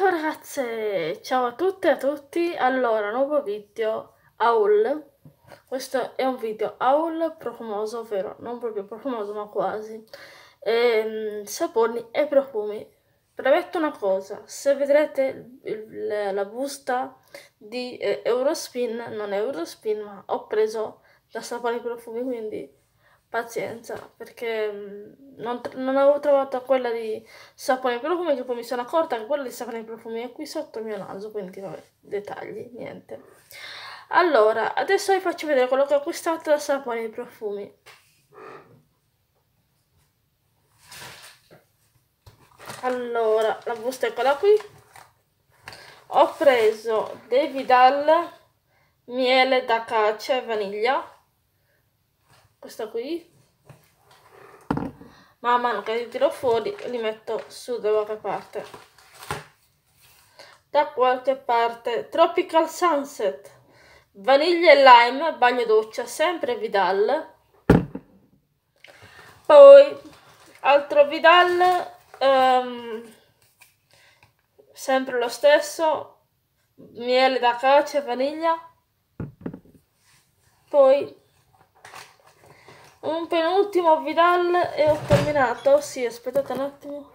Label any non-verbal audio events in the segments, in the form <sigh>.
Ciao ragazze, ciao a tutte e a tutti, allora nuovo video haul, questo è un video haul profumoso, ovvero non proprio profumoso ma quasi, e, ehm, saponi e profumi. Premetto una cosa, se vedrete la busta di eh, Eurospin, non è Eurospin ma ho preso da saponi e profumi quindi pazienza, perché mm, non, non avevo trovato quella di sapone e profumi, dopo mi sono accorta che quella di sapone e profumi è qui sotto il mio naso, quindi vabbè, dettagli, niente. Allora, adesso vi faccio vedere quello che ho acquistato da sapone e profumi. Allora, la busta eccola qui. Ho preso dei Vidal miele d'acacia e vaniglia questa qui man mano che li tiro fuori li metto su da qualche parte da qualche parte tropical sunset vaniglia e lime bagno doccia sempre vidal poi altro vidal um, sempre lo stesso miele da cacio e vaniglia poi un penultimo Vidal e ho terminato. Sì, aspettate un attimo.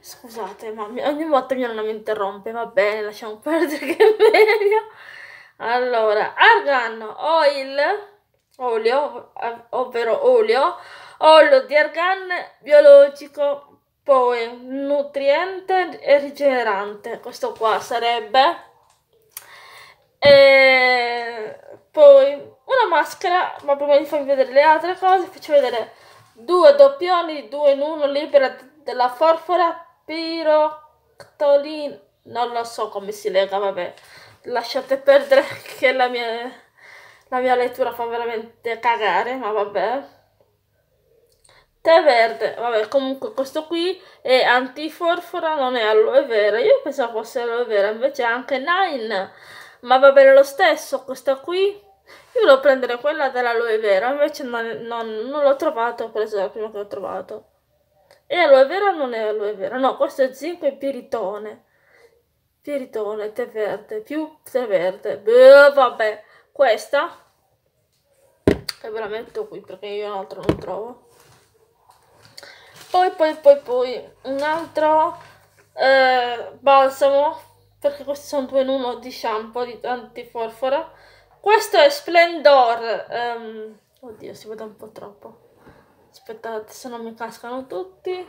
Scusate, ma ogni volta mia nonna mi interrompe. Va bene, lasciamo perdere che è meglio. Allora, argan, oil, olio, ovvero olio, olio di argan biologico, poi nutriente e rigenerante. Questo qua sarebbe... E eh, poi una maschera, ma prima di farvi vedere le altre cose, faccio vedere due doppioni, due in uno, libera della forfora, piroctolina, non lo so come si lega, vabbè, lasciate perdere <laughs> che la mia, la mia lettura fa veramente cagare, ma vabbè. Tè verde, vabbè, comunque questo qui è antiforfora, non è aloe vera, io pensavo fosse aloe vera, invece è anche Nine, ma va bene lo stesso, questa qui io volevo prendere quella dell'aloe vera, invece non, non, non l'ho trovato, ho preso la prima che ho trovato. E aloe vera non è aloe vera, no, questo è zinco e piritone. Piritone, tè verde, più tè verde. Beh, vabbè, questa e ve la metto qui perché io un altro non trovo. Poi, poi, poi, poi, un altro eh, balsamo, perché questi sono due in uno di shampoo di antiforfora questo è Splendor. Um, oddio, si vede un po' troppo. Aspettate, se non mi cascano tutti.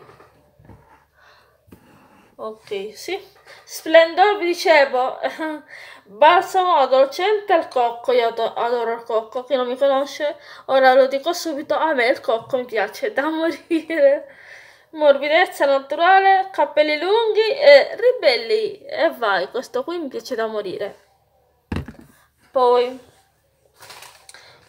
Ok, sì. Splendor, vi dicevo, <laughs> balsamo dolcente al cocco, io adoro, adoro il cocco, chi non mi conosce, ora lo dico subito, a me il cocco mi piace da <laughs> morire. Morbidezza naturale, capelli lunghi e ribelli, e vai, questo qui mi piace da morire. Poi,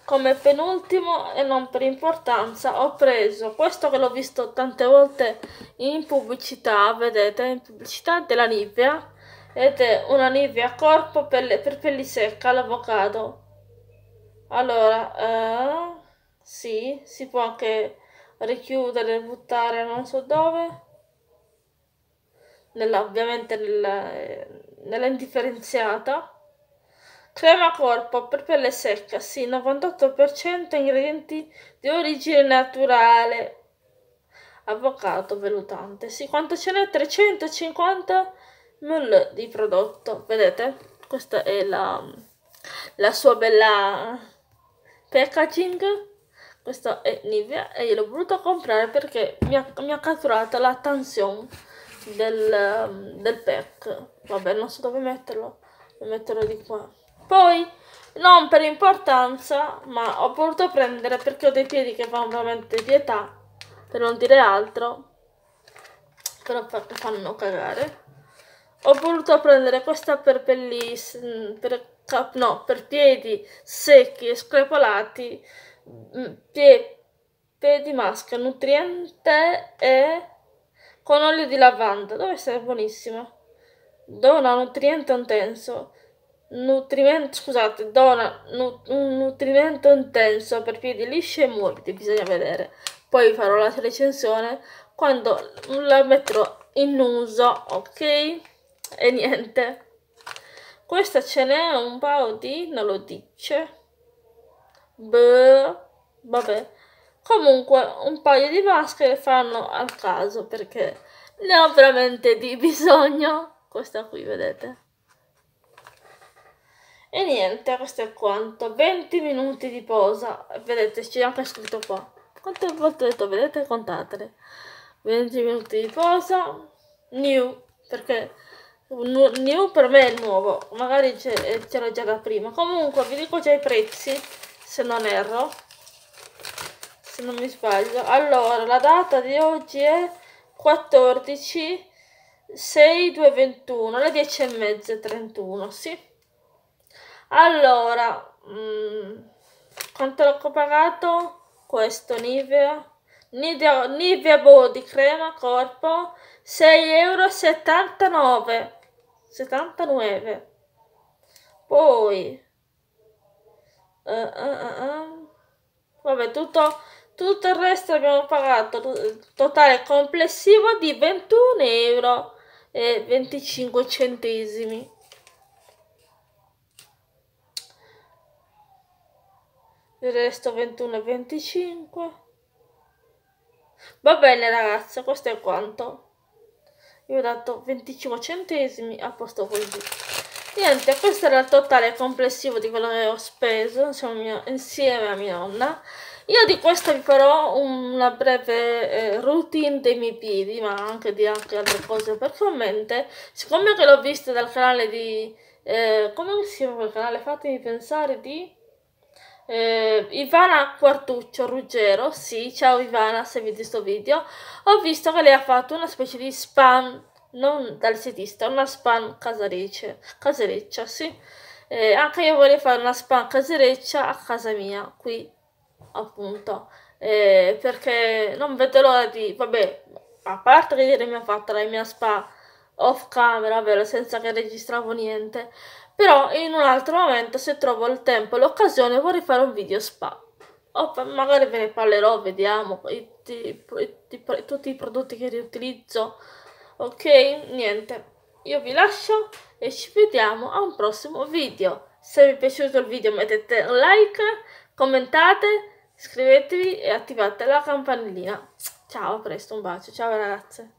come penultimo e non per importanza, ho preso questo che l'ho visto tante volte in pubblicità, vedete, in pubblicità della Nivea, ed è una Nivea corpo pelle, per pelli secca all'avocado. Allora, eh, sì, si può anche richiudere, e buttare non so dove, nella, ovviamente nella, eh, nella indifferenziata Crema corpo per pelle secca, sì, 98% ingredienti di origine naturale. Avvocato velutante, sì, quanto ce n'è? 350 ml di prodotto. Vedete? Questa è la, la sua bella packaging. Questo è Nivea e io l'ho voluto comprare perché mi ha, mi ha catturato la tension del, del pack. Vabbè, non so dove metterlo. Lo metterò di qua. Poi, non per importanza, ma ho voluto prendere perché ho dei piedi che fanno veramente pietà, per non dire altro, però fanno cagare. Ho voluto prendere questa per pelli, per, no, per piedi secchi e screpolati, pie, mm, piedi masca, nutriente e con olio di lavanda, dove essere buonissima. Dona nutriente intenso nutrimento, scusate, dona nu, un nutrimento intenso per piedi lisci e morbidi, bisogna vedere. Poi farò la recensione quando la metterò in uso, ok? E niente. Questa ce n'è un paio di, non lo dice. Beh, vabbè. Comunque un paio di maschere fanno al caso perché ne ho veramente di bisogno. Questa qui, vedete. E niente, questo è quanto. 20 minuti di posa. Vedete, c'è anche scritto qua. Quante volte ho detto, vedete, contatele. 20 minuti di posa. New, perché new per me è nuovo. Magari c'era già da prima. Comunque, vi dico già i prezzi, se non erro. Se non mi sbaglio. Allora, la data di oggi è 14 6 2 21, alle 10 e mezza 31, sì. Allora, mh, mm, quanto l'ho pagato? Questo Nivea. Nivea, Nivea Body Crema Corpo 6,79 euro. 79. Poi... Uh, uh, uh, Vabbè, tutto, tutto il resto abbiamo pagato. Totale complessivo di 21 euro e 25 centesimi. il resto 21 e 25 va bene ragazze questo è quanto io ho dato 25 centesimi a posto così niente questo era il totale complessivo di quello che ho speso insomma, insieme a mia nonna io di questo vi farò una breve eh, routine dei miei piedi ma anche di anche altre cose performante siccome che l'ho visto dal canale di eh, come si chiama quel canale fatemi pensare di eh, Ivana Quartuccio Ruggero, sì, ciao Ivana se vedi questo video, ho visto che lei ha fatto una specie di spam, non dal setista, una spam casarice, casereccia, sì. Eh, anche io voglio fare una spam casereccia a casa mia, qui appunto, eh, perché non vedo l'ora di, vabbè, a parte che ieri mi ha fatto la mia spam off camera, vero, senza che registravo niente, però in un altro momento se trovo il tempo e l'occasione vorrei fare un video spa. O magari ve ne parlerò, vediamo i, i, i, tutti i prodotti che riutilizzo. Ok, niente. Io vi lascio e ci vediamo a un prossimo video. Se vi è piaciuto il video mettete un like, commentate, iscrivetevi e attivate la campanellina. Ciao, a presto, un bacio, ciao ragazze.